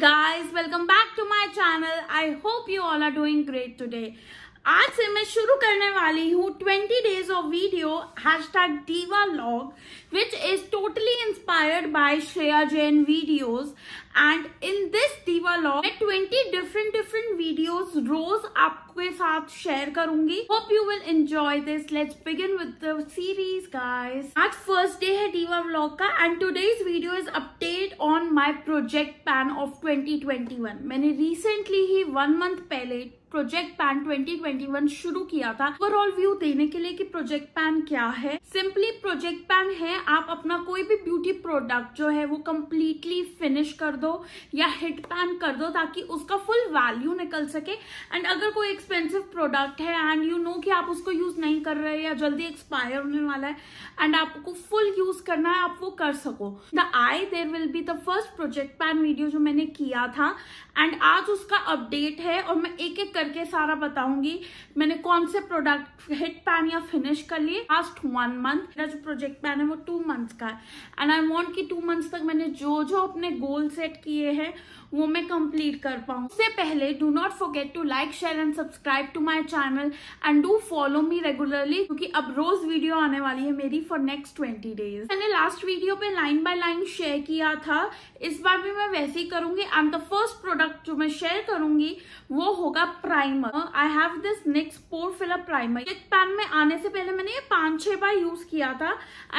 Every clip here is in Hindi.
Guys welcome back to my channel I hope you all are doing great today आज से मैं शुरू करने वाली हूँ twenty days of video hashtag diva log which is totally inspired by Shreya Jain videos and in this diva log मैं 20 डिफरेंट डिफरेंट वीडियोज रोज आप आपके साथ शेयर करूंगी hope you will enjoy this let's begin with the series guys आज फर्स्ट डे है डीवा व्लॉग का and today's video is update on my project pan of 2021 मैंने रिसेंटली ही वन मंथ पहले प्रोजेक्ट पैन 2021 शुरू किया था ओवरऑल व्यू देने के लिए कि प्रोजेक्ट पैन क्या है सिंपली प्रोजेक्ट पैन है आप अपना कोई भी ब्यूटी प्रोडक्ट जो है वो कम्प्लीटली फिनिश कर दो या हिट पैन कर दो ताकि उसका फुल वैल्यू निकल सके एंड अगर कोई एक्सपेंसिव प्रोडक्ट है एंड यू नो कि आप उसको यूज नहीं कर रहे या जल्दी एक्सपायर होने वाला है एंड आपको फुल यूज करना है आप वो कर सको the I there will be the first project pan video जो मैंने किया था एंड आज उसका अपडेट है और मैं एक एक करके सारा बताऊंगी मैंने कौन से प्रोडक्ट हिट पैन या फिनिश कर लिए लास्ट वन मंथ मेरा जो प्रोजेक्ट पैन है वो टू मंथ्स का है एंड आई वॉन्ट की टू मंथ्स तक मैंने जो जो अपने गोल सेट किए हैं वो मैं कंप्लीट कर पाऊँ उससे पहले do not forget to like share and subscribe subscribe to my channel and do follow me regularly क्योंकि अब रोज वीडियो आने वाली है मेरी फॉर नेक्स्ट ट्वेंटी डेज मैंने लास्ट वीडियो पे लाइन बाय लाइन शेयर किया था इस बार भी मैं वैसे ही करूंगी एंड द फर्स्ट प्रोडक्ट जो मैं शेयर करूंगी वो होगा primer I have this next pore fill up primer एक पैन में आने से पहले मैंने ये पांच छह बार यूज किया था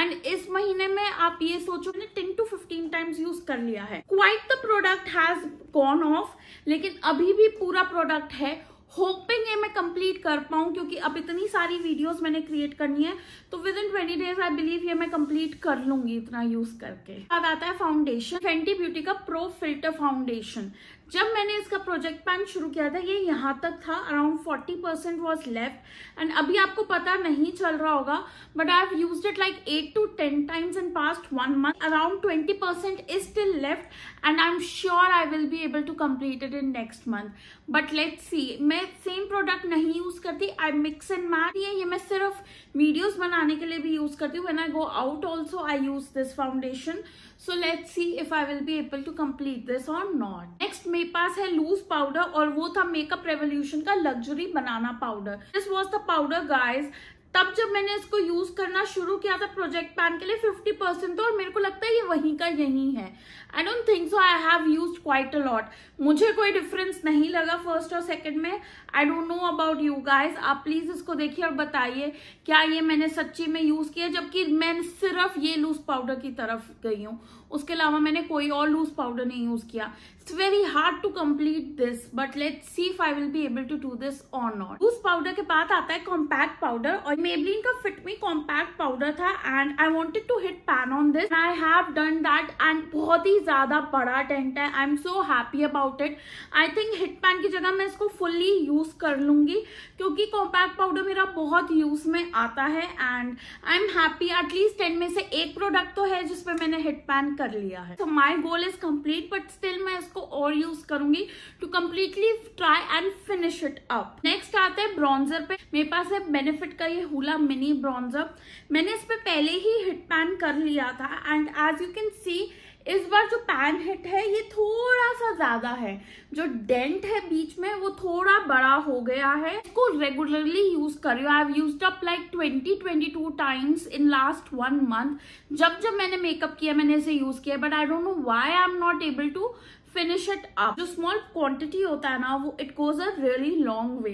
एंड इस महीने में आप ये सोचो मैंने ten to fifteen times use कर लिया है quite the product has gone off लेकिन अभी भी पूरा प्रोडक्ट है होपिंग ये मैं कंप्लीट कर पाऊँ क्योंकि अब इतनी सारी वीडियोज मैंने क्रिएट करनी है तो within twenty days I believe ये मैं कंप्लीट कर लूंगी इतना यूज करके अब आता है फाउंडेशन फेंटी ब्यूटी का प्रो फिल्टर फाउंडेशन जब मैंने इसका प्रोजेक्ट प्लान शुरू किया था ये यहाँ तक था around 40 percent was left and अभी आपको पता नहीं चल रहा होगा but I have use it like eight to ten times in past one month around 20 percent is still left and I am sure I will be able to complete it in next month but let see मैं सेम प्रोडक्ट नहीं यूज करती आई मिक्स एंड मैट ये ये मैं सिर्फ वीडियोज बनाने के लिए भी यूज करती हूँ when I go out also I use this foundation so let see if I will be able to complete this or not next मेरे पास है लूज पाउडर और वो था मेकअप रेवोल्यूशन का luxury banana powder this was the powder guys तब जब मैंने इसको यूज करना शुरू किया था प्रोजेक्ट पैन के लिए 50 परसेंट तो और मेरे को लगता है ये वहीं का यही है I don't think so I have use quite a lot मुझे कोई डिफरेंस नहीं लगा फर्स्ट और सेकंड में I don't know about you guys आप प्लीज इसको देखिए और बताइए क्या ये मैंने सच्ची में यूज किया जबकि मैं सिर्फ ये लूज पाउडर की तरफ गई हूँ उसके अलावा मैंने कोई और लूज पाउडर नहीं यूज किया It's very hard to complete this, but let's see if I will be able to do this or not. Loose powder के बाद आता है compact powder और Maybelline का Fit Me compact powder था and I wanted to hit pan on this. I have done that and बहुत ही ज्यादा बड़ा टेंट है I am so happy about it I think hit pan की जगह मैं इसको फुल्ली यूज कर लूंगी क्योंकि कॉम्पैक्ट पाउडर मेरा बहुत यूज में आता है and I am happy at least ten में से एक प्रोडक्ट तो है जिसपे मैंने हिट पैन कर लिया है so my goal is complete but still मैं इसको इसको और यूज करूंगी to completely try and finish it up next आता है ब्रॉन्जर पे मेरे पास है बेनिफिट का ये हुला मिनी ब्रॉन्जर मैंने इस पर पहले ही हिट पैन कर लिया था and as you can see इस बार जो पैन हिट है ये थोड़ा सा ज्यादा है जो डेंट है बीच में वो थोड़ा बड़ा हो गया है इसको रेगुलरली यूज करियो I have used up like 20 22 times in last one month जब जब मैंने मेकअप किया मैंने इसे यूज किया but I don't know why I am not able to finish it up जो स्मॉल क्वांटिटी होता है ना वो it goes a really long way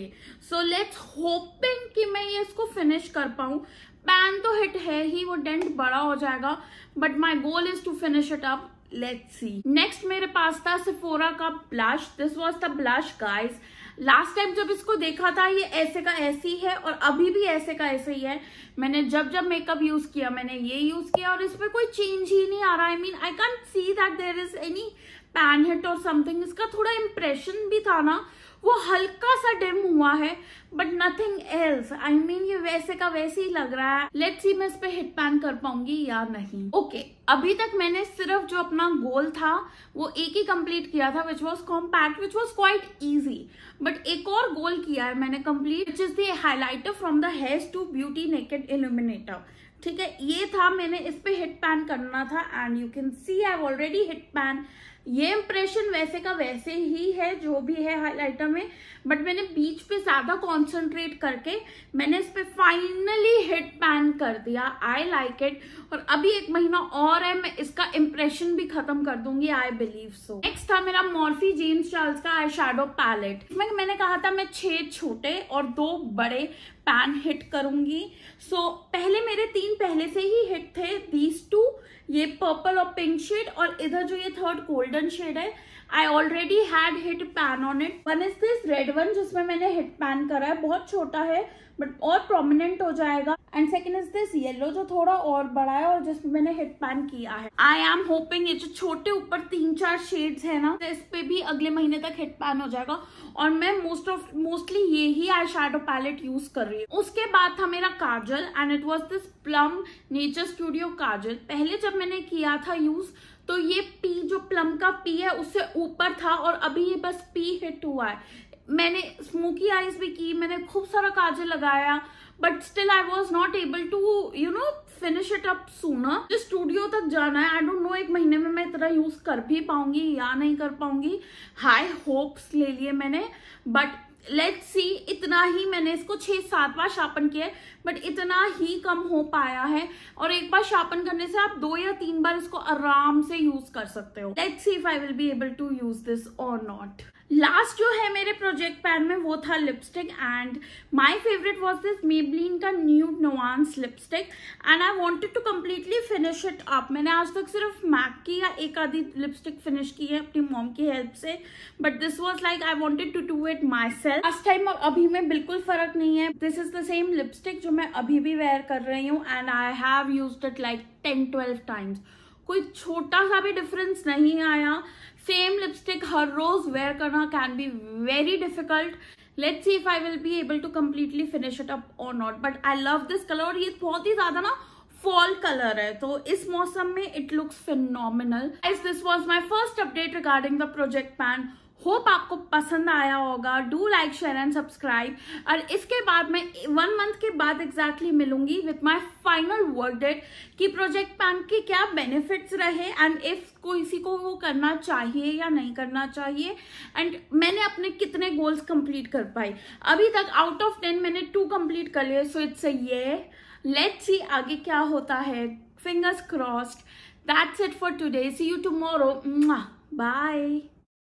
so let's hoping कि मैं ये इसको फिनिश कर पाऊँ पैन तो हिट है ही वो डेंट बड़ा हो जाएगा but my goal is to finish it up let's see next मेरे पास था सिफोरा का blush this was the blush guys last time जब इसको देखा था ये ऐसे का ऐसे ही है और अभी भी ऐसे का ऐसे ही है मैंने जब जब मेकअप यूज किया मैंने ये यूज किया और इसमें कोई चेंज ही नहीं आ रहा I mean I can see that there is any pan hit or something इसका थोड़ा इम्प्रेशन भी था ना वो हल्का सा डिम हुआ है but nothing else I mean ये वैसे का वैसे ही लग रहा है लेट्स सी मैं इस पे हिट पैन कर पाऊंगी या नहीं ओके okay, अभी तक मैंने सिर्फ जो अपना गोल था वो एक ही कंप्लीट किया था which was compact which was quite easy but एक और गोल किया है मैंने complete which is highlighter from the haze to beauty naked illuminator ठीक है ये था मैंने इस पे हिट पैन करना था and you can see I already hit pan ये इम्प्रेशन वैसे का वैसे ही है जो भी है हाइलाइटर में बट मैंने बीच पे ज़्यादा कॉन्सेंट्रेट करके मैंने इस पर फाइनली हिट पैन कर दिया आई लाइक इट और अभी एक महीना और है मैं इसका इम्प्रेशन भी खत्म कर दूंगी आई बिलीव सो नेक्स्ट था मेरा मॉर्फी जेम्स चार्ल्स का आई शेडो पैलेट इसमें मैंने कहा था मैं छह छोटे और दो बड़े पैन हिट करूंगी सो so, पहले मेरे तीन पहले से ही हिट थे दीज टू ये पर्पल और पिंक शेड और इधर जो ये थर्ड कोल्ड गोल्डन शेड है I already had hit pan on it one is this red one जिसमें मैंने हिट पैन करा है बहुत छोटा है बट और प्रोमिनेंट हो जाएगा and second is this yellow जो थोड़ा और बड़ा है और जिसमें मैंने हिट पैन किया है आई एम होपिंग ये जो छोटे ऊपर तीन चार शेड्स है ना तो इस पे भी अगले महीने तक हिट पैन हो जाएगा और मैं मोस्ट ऑफ मोस्टली ये ही आई शेडो पैलेट यूज कर रही हूँ उसके बाद था मेरा काजल and it was this Plum Nature Studio kajal पहले जब मैंने किया था यूज तो ये पी जो प्लम का पी है उससे ऊपर था और अभी ये बस पी हिट हुआ है मैंने स्मोकी आईज भी की मैंने खूब सारा काजल लगाया but still I was not able to you know finish it up सूना जो स्टूडियो तक जाना है आई डोंट नो एक महीने में मैं इतना यूज कर भी पाऊंगी या नहीं कर पाऊंगी हाई होप्स ले लिए मैंने बट लेट्स सी इतना ही मैंने इसको छह सात बार शार्पन किया है बट इतना ही कम हो पाया है और एक बार शार्पन करने से आप दो या तीन बार इसको आराम से यूज कर सकते हो let see if I will be able to use this or not last जो है मेरे प्रोजेक्ट पैन में वो था lipstick and my favourite was this Maybelline का new novance lipstick and I wanted to completely finish it up मैंने आज तक सिर्फ मैक की या एक आधी लिपस्टिक फिनिश की है अपनी मॉम की हेल्प से but this was like I wanted to do it myself last time अभी में बिल्कुल फर्क नहीं है this is the same lipstick जो मैं अभी भी वेयर कर रही हूँ and I have use it like ten twelve times कोई छोटा सा भी डिफरेंस नहीं आया सेम लिपस्टिक हर रोज वेयर करना can be very difficult let see if I will be able to completely finish it up और not but I love this colour और ये बहुत ही ज्यादा ना फॉल कलर है तो इस मौसम में it looks phenomenal this was my first update regarding the project pan hope आपको पसंद आया होगा do like share and subscribe और इसके बाद मैं वन मंथ के बाद एग्जैक्टली मिलूंगी with my final verdict कि प्रोजेक्ट पैन के क्या बेनिफिट्स रहे एंड इफ इसी को वो करना चाहिए या नहीं करना चाहिए एंड मैंने अपने कितने गोल्स कंप्लीट कर पाए अभी तक आउट ऑफ टेन मैंने टू कंप्लीट कर लिए सो इट्स अ ये लेट सी आगे क्या होता है fingers crossed that's it for today see you tomorrow bye